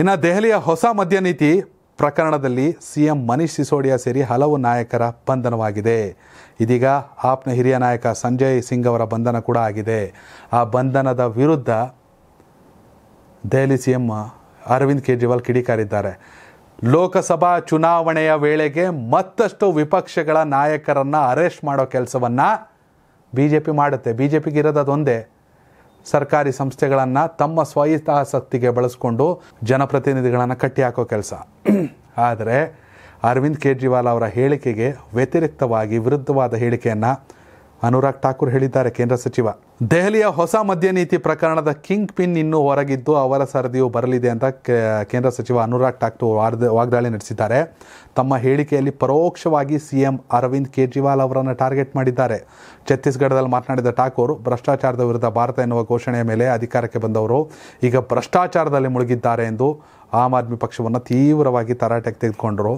ಇನ್ನು ದೆಹಲಿಯ ಹೊಸ ಮದ್ಯ ನೀತಿ ಪ್ರಕರಣದಲ್ಲಿ ಸಿಎಂ ಮನೀಶ್ ಸಿಸೋಡಿಯಾ ಸೇರಿ ಹಲವು ನಾಯಕರ ಬಂಧನವಾಗಿದೆ ಇದೀಗ ಆಪ್ನ ಹಿರಿಯ ನಾಯಕ ಸಂಜಯ್ ಸಿಂಗ್ ಅವರ ಬಂಧನ ಕೂಡ ಆಗಿದೆ ಆ ಬಂಧನದ ವಿರುದ್ಧ ದೆಹಲಿ ಎಂ ಅರವಿಂದ್ ಕೇಜ್ರಿವಾಲ್ ಕಿಡಿಕಾರಿದ್ದಾರೆ ಲೋಕಸಭಾ ಚುನಾವಣೆಯ ವೇಳೆಗೆ ಮತ್ತಷ್ಟು ವಿಪಕ್ಷಗಳ ನಾಯಕರನ್ನು ಅರೆಸ್ಟ್ ಮಾಡೋ ಕೆಲಸವನ್ನು ಬಿ ಜೆ ಪಿ ಮಾಡುತ್ತೆ ಬಿ ಜೆ ಪಿಗಿರೋದು ಅದೊಂದೇ ಸರ್ಕಾರಿ ಸಂಸ್ಥೆಗಳನ್ನು ತಮ್ಮ ಸ್ವಾಯತ್ತಾಸಕ್ತಿಗೆ ಬಳಸ್ಕೊಂಡು ಜನಪ್ರತಿನಿಧಿಗಳನ್ನು ಹಾಕೋ ಕೆಲಸ ಆದರೆ ಅರವಿಂದ್ ಕೇಜ್ರಿವಾಲ್ ಅವರ ಹೇಳಿಕೆಗೆ ವ್ಯತಿರಿಕ್ತವಾಗಿ ವಿರುದ್ಧವಾದ ಹೇಳಿಕೆಯನ್ನು ಅನುರಾಗ್ ಠಾಕೂರ್ ಹೇಳಿದ್ದಾರೆ ಕೇಂದ್ರ ಸಚಿವ ದೆಹಲಿಯ ಹೊಸ ಮದ್ಯ ನೀತಿ ಪ್ರಕರಣದ ಕಿಂಗ್ ಪಿನ್ ಇನ್ನೂ ಹೊರಗಿದ್ದು ಅವರ ಸರದಿಯು ಬರಲಿದೆ ಅಂತ ಕೇಂದ್ರ ಸಚಿವ ಅನುರಾಗ್ ಠಾಕೂರ್ ವಾಗ್ದಾಳಿ ನಡೆಸಿದ್ದಾರೆ ತಮ್ಮ ಹೇಳಿಕೆಯಲ್ಲಿ ಪರೋಕ್ಷವಾಗಿ ಸಿಎಂ ಅರವಿಂದ್ ಕೇಜ್ರಿವಾಲ್ ಅವರನ್ನು ಟಾರ್ಗೆಟ್ ಮಾಡಿದ್ದಾರೆ ಛತ್ತೀಸ್ಗಢದಲ್ಲಿ ಮಾತನಾಡಿದ ಠಾಕೂರ್ ಭ್ರಷ್ಟಾಚಾರದ ವಿರುದ್ಧ ಭಾರತ ಎನ್ನುವ ಘೋಷಣೆಯ ಮೇಲೆ ಅಧಿಕಾರಕ್ಕೆ ಬಂದವರು ಈಗ ಭ್ರಷ್ಟಾಚಾರದಲ್ಲಿ ಮುಳುಗಿದ್ದಾರೆ ಎಂದು ಆಮ್ ಆದ್ಮಿ ಪಕ್ಷವನ್ನು ತೀವ್ರವಾಗಿ ತರಾಟೆಗೆ ತೆಗೆದುಕೊಂಡರು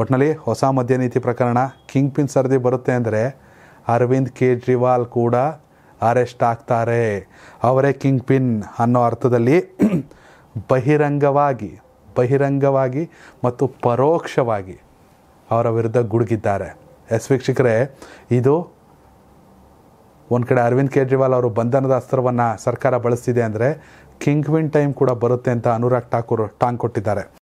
ಒಟ್ಟಿನಲ್ಲಿ ಹೊಸ ಮದ್ಯ ನೀತಿ ಪ್ರಕರಣ ಕಿಂಗ್ ಪಿನ್ ಸರದಿ ಬರುತ್ತೆ ಅಂದರೆ ಅರವಿಂದ್ ಕೇಜ್ರಿವಾಲ್ ಕೂಡ ಅರೆಸ್ಟ್ ಆಗ್ತಾರೆ ಅವರೇ ಕಿಂಗ್ ಪಿನ್ ಅನ್ನೋ ಅರ್ಥದಲ್ಲಿ ಬಹಿರಂಗವಾಗಿ ಬಹಿರಂಗವಾಗಿ ಮತ್ತು ಪರೋಕ್ಷವಾಗಿ ಅವರ ವಿರುದ್ಧ ಗುಡುಗಿದ್ದಾರೆ ಎಸ್ ವೀಕ್ಷಕರೇ ಇದು ಒಂದು ಕಡೆ ಅರವಿಂದ್ ಕೇಜ್ರಿವಾಲ್ ಅವರು ಬಂಧನದ ಅಸ್ತ್ರವನ್ನು ಸರ್ಕಾರ ಬಳಸ್ತಿದೆ ಅಂದರೆ ಕಿಂಗ್ ವಿನ್ ಟೈಮ್ ಕೂಡ ಬರುತ್ತೆ ಅಂತ ಅನುರಾಗ್ ಠಾಕೂರ್ ಟಾಂಗ್ ಕೊಟ್ಟಿದ್ದಾರೆ